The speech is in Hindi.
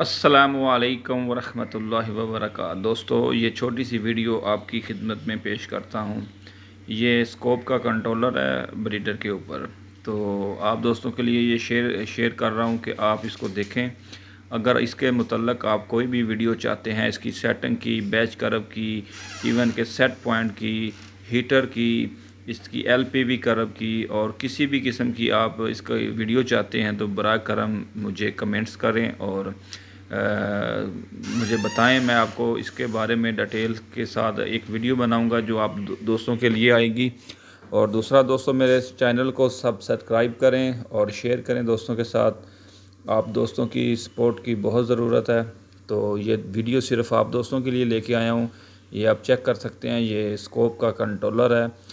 असलकम वरहमल वबरक दोस्तों ये छोटी सी वीडियो आपकी खिदमत में पेश करता हूँ ये स्कोप का कंट्रोलर है ब्रीडर के ऊपर तो आप दोस्तों के लिए ये शेयर शेयर कर रहा हूँ कि आप इसको देखें अगर इसके मतलब आप कोई भी वीडियो चाहते हैं इसकी सेटिंग की बैच करब की इवन के सेट पॉइंट की हीटर की इसकी एल पी वी करब की और किसी भी किस्म की आप इसका वीडियो चाहते हैं तो बर करम मुझे कमेंट्स करें और मुझे बताएं मैं आपको इसके बारे में डिटेल के साथ एक वीडियो बनाऊंगा जो आप दोस्तों के लिए आएगी और दूसरा दोस्तों मेरे चैनल को सब सब्सक्राइब करें और शेयर करें दोस्तों के साथ आप दोस्तों की सपोर्ट की बहुत ज़रूरत है तो ये वीडियो सिर्फ आप दोस्तों के लिए लेके आया हूँ ये आप चेक कर सकते हैं ये स्कोप का कंट्रोलर है